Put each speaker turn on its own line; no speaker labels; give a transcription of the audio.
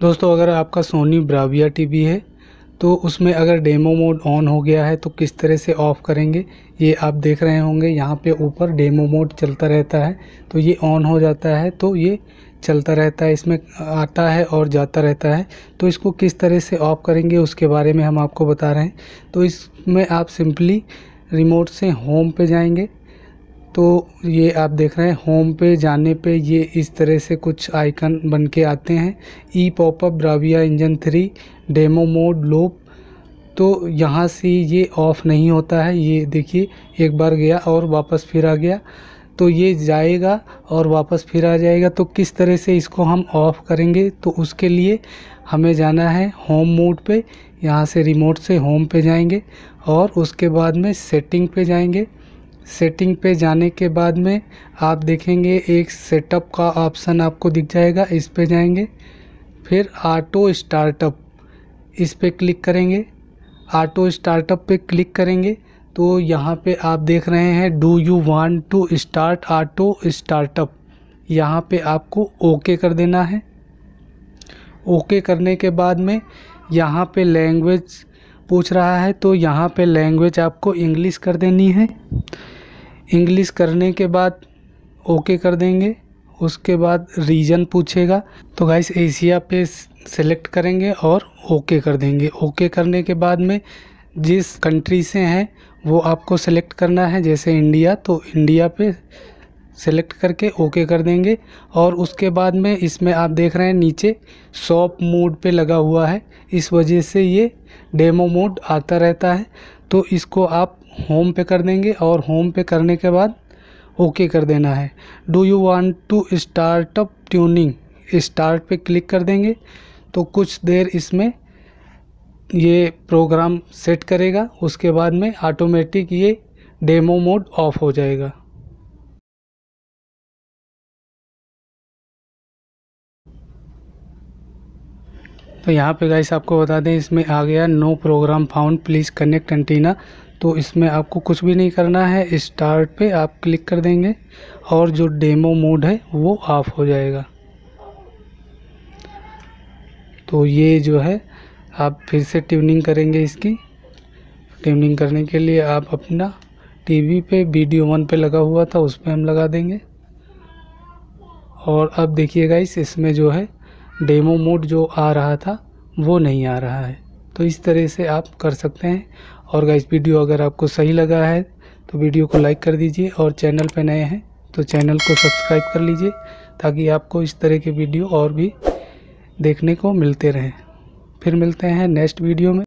दोस्तों अगर आपका सोनी ब्राविया टीवी है तो उसमें अगर डेमो मोड ऑन हो गया है तो किस तरह से ऑफ़ करेंगे ये आप देख रहे होंगे यहाँ पे ऊपर डेमो मोड चलता रहता है तो ये ऑन हो जाता है तो ये चलता रहता है इसमें आता है और जाता रहता है तो इसको किस तरह से ऑफ़ करेंगे उसके बारे में हम आपको बता रहे हैं तो इसमें आप सिंपली रिमोट से होम पे जाएंगे तो ये आप देख रहे हैं होम पे जाने पे ये इस तरह से कुछ आइकन बन के आते हैं ई popup Bravia engine three demo mode loop तो यहाँ से ये ऑफ़ नहीं होता है ये देखिए एक बार गया और वापस फिर आ गया तो ये जाएगा और वापस फिर आ जाएगा तो किस तरह से इसको हम ऑफ़ करेंगे तो उसके लिए हमें जाना है होम मोड पे यहाँ से रिमोट से होम पे जाएंगे और उसके बाद में सेटिंग पे जाएंगे सेटिंग पे जाने के बाद में आप देखेंगे एक सेटअप का ऑप्शन आपको दिख जाएगा इस पे जाएंगे फिर ऑटो स्टार्टअप इस पे क्लिक करेंगे ऑटो स्टार्टअप पे क्लिक करेंगे तो यहाँ पे आप देख रहे हैं do you want to start auto startup यहाँ पे आपको ओके कर देना है ओके करने के बाद में यहाँ पे लैंग्वेज पूछ रहा है तो यहाँ पे लैंग्वेज आपको इंग्लिश कर देनी है इंग्लिश करने के बाद ओके कर देंगे उसके बाद रीजन पूछेगा तो गाइस एशिया पे सेलेक्ट करेंगे और ओके कर देंगे ओके करने के बाद में जिस कंट्री से हैं वो आपको सेलेक्ट करना है जैसे इंडिया तो इंडिया पे सेलेक्ट करके ओके कर देंगे और उसके बाद में इसमें आप देख रहे हैं नीचे शॉप मोड पे लगा हुआ है इस वजह से ये डेमो मोड आता रहता है तो इसको आप होम पे कर देंगे और होम पे करने के बाद ओके कर देना है do you want to startup tuning start पे क्लिक कर देंगे तो कुछ देर इसमें ये प्रोग्राम सेट करेगा उसके बाद में ऑटोमेटिक ये डेमो मोड ऑफ हो जाएगा तो यहाँ पे गाइस आपको बता दें इसमें आ गया no programme found please connect antenna तो इसमें आपको कुछ भी नहीं करना है स्टार्ट पे आप क्लिक कर देंगे और जो डेमो मोड है वो ऑफ हो जाएगा तो ये जो है आप फिर से ट्यूनिंग करेंगे इसकी ट्यूनिंग करने के लिए आप अपना टीवी पे वीडियो वन पे लगा हुआ था उस पर हम लगा देंगे और अब देखिए गाइस इसमें जो है डेमो मोड जो आ रहा था वो नहीं आ रहा है तो इस तरह से आप कर सकते हैं और गाइस वीडियो अगर आपको सही लगा है तो वीडियो को लाइक कर दीजिए और चैनल पर नए हैं तो चैनल को सब्सक्राइब कर लीजिए ताकि आपको इस तरह के वीडियो और भी देखने को मिलते रहें फिर मिलते हैं नेक्स्ट वीडियो में